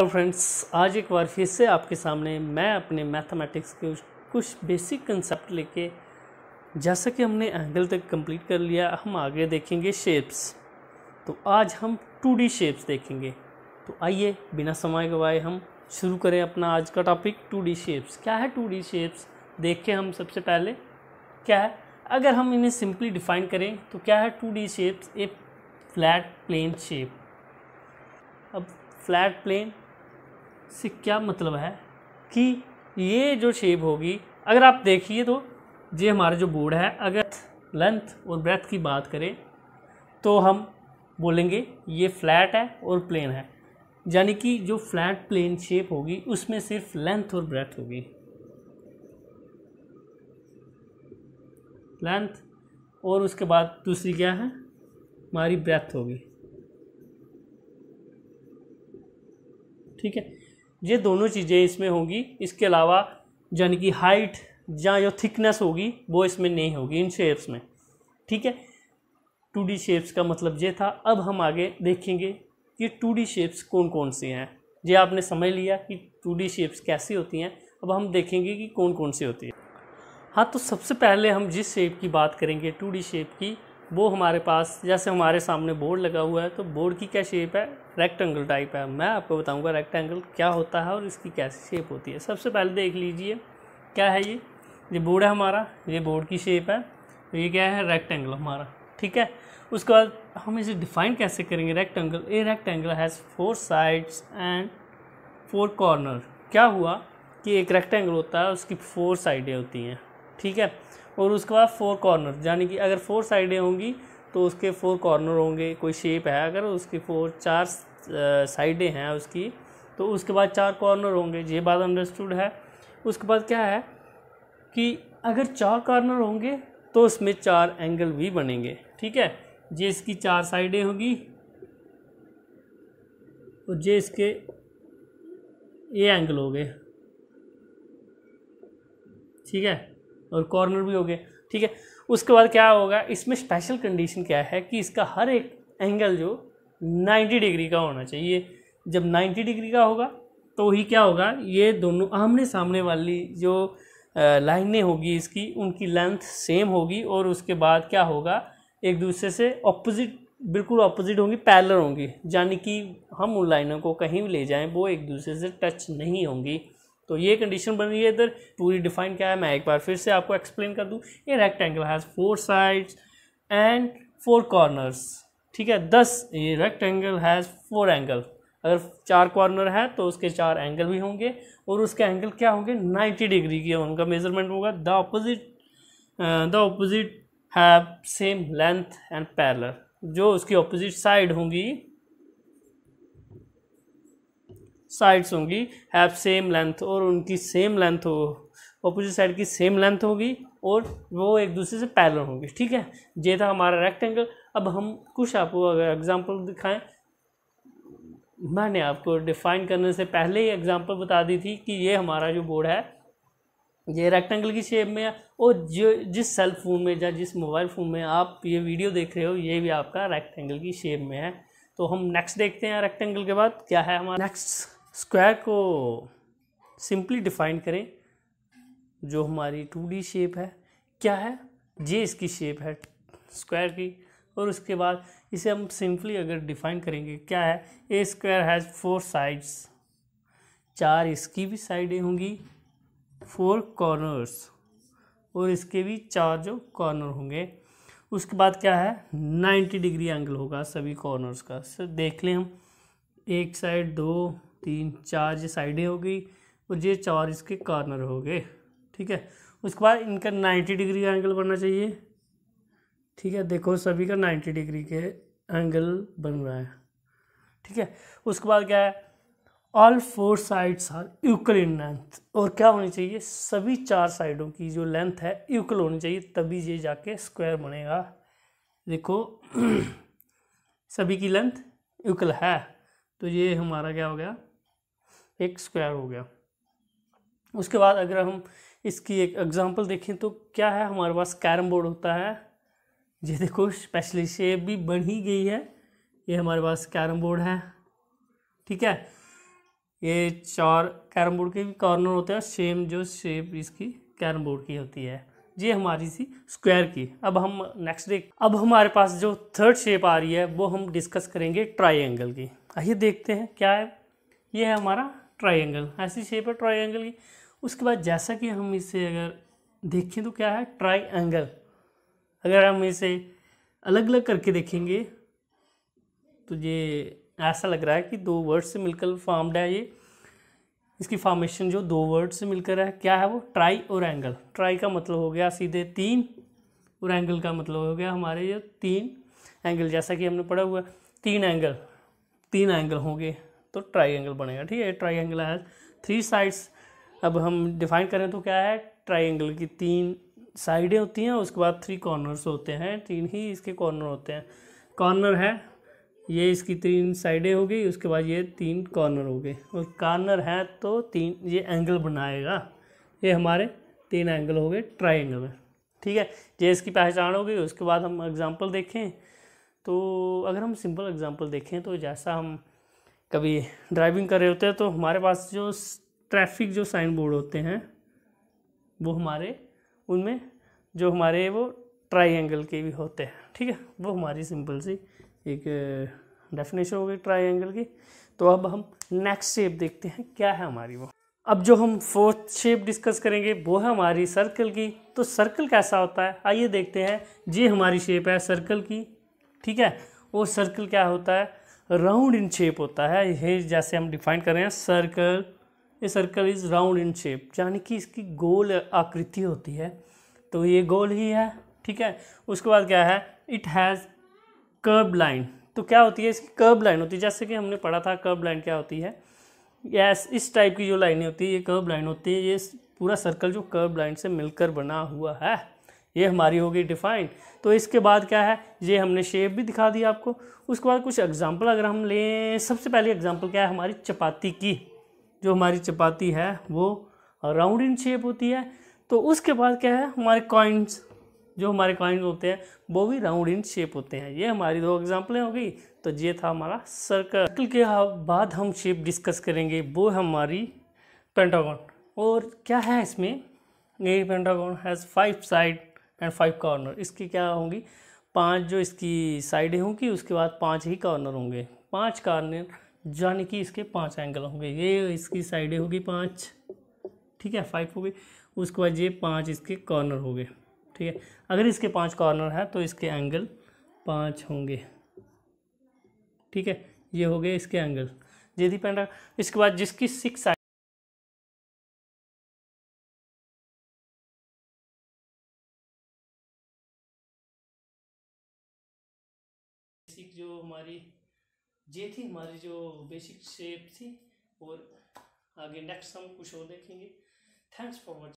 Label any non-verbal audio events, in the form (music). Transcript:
hello तो friends आज एक बार फिर से आपके सामने मैं अपने मैथमेटिक्स के कुछ बेसिक कंसेप्ट लेके जैसा कि हमने एंगल तक कंप्लीट कर लिया हम आगे देखेंगे शेप्स तो आज हम डी शेप्स देखेंगे तो आइए बिना समय गवाए हम शुरू करें अपना आज का टॉपिक डी शेप्स क्या है डी शेप्स देखें हम सबसे पहले क्या है अगर हम इन्हें सिंपली डिफाइन करें तो क्या है the shapes a flat plane shape अब फ्लैट प्लेन से क्या मतलब है कि ये जो शेप होगी अगर आप देखिए तो ये हमारा जो बोर्ड है अगर लेंथ और ब्रेथ की बात करें तो हम बोलेंगे ये फ्लैट है और प्लेन है यानी कि जो फ्लैट प्लेन शेप होगी उसमें सिर्फ लेंथ और ब्रेथ होगी लेंथ और उसके बाद दूसरी क्या है हमारी ब्रेथ होगी ठीक है ये दोनों चीज़ें इसमें होंगी इसके अलावा यानी कि हाइट या जो थिकनेस होगी वो इसमें नहीं होगी इन शेप्स में ठीक है टू डी शेप्स का मतलब ये था अब हम आगे देखेंगे कि टू डी शेप्स कौन कौन सी हैं ये आपने समझ लिया कि टू डी शेप्स कैसी होती हैं अब हम देखेंगे कि कौन कौन सी होती है हाँ तो सबसे पहले हम जिस शेप की बात करेंगे टू डी शेप की वो हमारे पास जैसे हमारे सामने बोर्ड लगा हुआ है तो बोर्ड की क्या शेप है रेक्टेंगल टाइप है मैं आपको बताऊंगा रेक्टेंगल क्या होता है और इसकी कैसी शेप होती है सबसे पहले देख लीजिए क्या है ये ये बोर्ड है हमारा ये बोर्ड की शेप है तो ये क्या है रेक्टेंगल हमारा ठीक है उसके बाद हम इसे डिफाइन कैसे करेंगे rectangle a rectangle has four sides and four corner क्या हुआ कि एक रेक्टेंगल होता है उसकी फोर साइडें होती हैं ठीक है और उसके बाद फोर कॉर्नर यानी कि अगर फोर साइडें होंगी तो उसके फोर कॉर्नर होंगे कोई शेप है अगर उसकी फोर चार साइडें हैं उसकी तो उसके बाद चार कॉर्नर होंगे ये बात अंडरस्टूड है उसके बाद क्या है कि अगर चार कॉर्नर होंगे तो उसमें चार एंगल भी बनेंगे ठीक है जे इसकी चार साइडें होगी और जे इसके ये एंगल हो गए ठीक है और कॉर्नर भी हो गए ठीक है उसके बाद क्या होगा इसमें स्पेशल कंडीशन क्या है कि इसका हर एक एंगल जो 90 डिग्री का होना चाहिए जब 90 डिग्री का होगा तो ही क्या होगा ये दोनों आमने सामने वाली जो लाइनें होगी इसकी उनकी लेंथ सेम होगी और उसके बाद क्या होगा एक दूसरे से ऑपोजिट बिल्कुल ऑपोजिट होंगी पैलर होंगी यानी कि हम उन लाइनों को कहीं भी ले जाएं वो एक दूसरे से टच नहीं होंगी तो ये कंडीशन बन रही है इधर पूरी डिफाइन क्या है मैं एक बार फिर से आपको एक्सप्लेन कर दूँ ये rectangle has four sides and four corners ठीक है दस ये रेक्टेंगल हैज़ फोर एंगल अगर चार कॉर्नर है तो उसके चार एंगल भी होंगे और उसके एंगल क्या होंगे नाइन्टी डिग्री के उनका मेजरमेंट होगा the opposite the opposite have same length and parallel जो उसकी ऑपोजिट साइड होंगी साइड्स होंगी हैव सेम लेंथ और उनकी सेम लेंथ हो अपोजिट साइड की सेम लेंथ होगी और वो एक दूसरे से पैरल होंगी ठीक है ये था हमारा रेक्टेंगल अब हम कुछ आपको अगर एग्जांपल दिखाएं मैंने आपको डिफ़ाइन करने से पहले ही एग्जांपल बता दी थी कि ये हमारा जो बोर्ड है ये रेक्टेंगल की शेप में है और जो जिस सेल फोन में या जिस मोबाइल फ़ोन में आप ये वीडियो देख रहे हो ये भी आपका रेक्टेंगल की शेप में है तो हम नेक्स्ट देखते हैं रेक्टेंगल के बाद क्या है हमारा नेक्स्ट स्क्वायर को सिंपली डिफाइन करें जो हमारी टू डी शेप है क्या है जे इसकी शेप है स्क्वायर की और उसके बाद इसे हम सिंपली अगर डिफाइन करेंगे क्या है a square has four sides चार इसकी भी साइडें होंगी फोर कॉर्नर्स और इसके भी चार जो कॉर्नर होंगे उसके बाद क्या है नाइन्टी डिग्री एंगल होगा सभी कॉर्नर्स का सर देख लें हम एक साइड दो तीन चार ये साइडें हो गई और ये चार इसके कॉर्नर हो गए ठीक है उसके बाद इनका नाइन्टी डिग्री एंगल बनना चाहिए ठीक है देखो सभी का नाइन्टी डिग्री के एंगल बन रहा है ठीक है उसके बाद क्या है all four sides are equal in length और क्या होनी चाहिए सभी चार साइडों की जो लेंथ है इक्वल होनी चाहिए तभी ये जाके स्क्वायर बनेगा देखो (clears throat) सभी की लेंथ इक्वल है तो ये हमारा क्या हो गया एक स्क्वायर हो गया उसके बाद अगर हम इसकी एक एग्जांपल देखें तो क्या है हमारे पास कैरम बोर्ड होता है ये देखो स्पेशली शेप भी बन ही गई है ये हमारे पास कैरम बोर्ड है ठीक है ये चार कैरम बोर्ड के भी कॉर्नर होते हैं सेम जो शेप इसकी कैरम बोर्ड की होती है ये हमारी सी स्क्वायर की अब हम नेक्स्ट डे अब हमारे पास जो थर्ड शेप आ रही है वो हम डिस्कस करेंगे ट्राई की आइए देखते हैं क्या है ये है हमारा ट्राइंगल ऐसी शेप है ट्राइंगल की उसके बाद जैसा कि हम इसे अगर देखें तो क्या है एंगल अगर हम इसे अलग अलग करके देखेंगे तो ये ऐसा लग रहा है कि दो वर्ड से मिलकर फॉर्म्ड है ये इसकी फॉर्मेशन जो दो वर्ड से मिलकर है क्या है वो ट्राई और एंगल ट्राई का मतलब हो गया सीधे तीन और एंगल का मतलब हो गया हमारे ये तीन एंगल जैसा कि हमने पढ़ा हुआ तीन एंगल तीन एंगल होंगे तो ट्राइंगल बनेगा ठीक है ट्राइंगल है थ्री साइड्स अब हम डिफाइन करें तो क्या है ट्राइंगल की तीन साइडें होती हैं उसके बाद थ्री कॉर्नर्स होते हैं तीन ही इसके कॉर्नर होते हैं कॉर्नर है ये इसकी तीन साइडें हो गई उसके बाद ये तीन कॉर्नर हो गए और कॉर्नर है तो तीन ये एंगल बनाएगा ये हमारे तीन एंगल हो गए ट्राइंगल में ठीक है ये इसकी पहचान हो गई उसके बाद हम एग्ज़ाम्पल देखें तो अगर हम सिंपल एग्ज़ाम्पल देखें तो जैसा हम कभी ड्राइविंग कर रहे होते हैं तो हमारे पास जो ट्रैफिक जो साइन बोर्ड होते हैं वो हमारे उनमें जो हमारे वो ट्राइंगल के भी होते हैं ठीक है वो हमारी सिंपल सी एक डेफिनेशन हो गई ट्राइंगल की तो अब हम नेक्स्ट शेप देखते हैं क्या है हमारी वो अब जो हम फोर्थ शेप डिस्कस करेंगे वो है हमारी सर्कल की तो सर्कल कैसा होता है आइए देखते हैं ये हमारी शेप है सर्कल की ठीक है वो सर्कल क्या होता है राउंड इन शेप होता है ये जैसे हम डिफाइन कर रहे हैं सर्कल ये circle is round in shape यानी कि इसकी गोल आकृति होती है तो ये गोल ही है ठीक है उसके बाद क्या है इट हैज़ कर्ब लाइन तो क्या होती है इसकी कर्ब लाइन होती है जैसे कि हमने पढ़ा था कर्ब लाइन क्या होती है यस इस टाइप की जो लाइनें होती है ये कर्ब लाइन होती है ये पूरा सर्कल जो कर्ब लाइन से मिलकर बना हुआ है ये हमारी होगी डिफाइन तो इसके बाद क्या है ये हमने शेप भी दिखा दी आपको उसके बाद कुछ एग्ज़ाम्पल अगर हम लें सबसे पहले एग्ज़ाम्पल क्या है हमारी चपाती की जो हमारी चपाती है वो राउंड इन शेप होती है तो उसके बाद क्या है हमारे कॉइन्स जो हमारे कॉइन्स होते हैं वो भी राउंड इन शेप होते हैं ये हमारी दो एग्जाम्पलें हो गई तो ये था हमारा सर्कल सर्कल के बाद हम शेप डिस्कस करेंगे वो हमारी पेंटागॉन और क्या है इसमें ये pentagon has five side and five corner इसकी क्या होंगी पांच जो इसकी साइडें होंगी उसके बाद पांच ही कॉर्नर होंगे पांच कॉर्नर यानी कि इसके पांच एंगल होंगे ये इसकी साइडें होगी पांच ठीक है फाइव हो गई उसके बाद ये पांच इसके कॉर्नर हो गए ठीक है अगर इसके पांच कॉर्नर है तो इसके एंगल पाँच होंगे ठीक है ये हो गए इसके एंगल ये डिपेंड इसके बाद जिसकी सिक्स बेसिक जो हमारी ये थी हमारी जो बेसिक शेप थी और आगे नेक्स्ट हम कुछ और देखेंगे थैंक्स फॉर वॉचिंग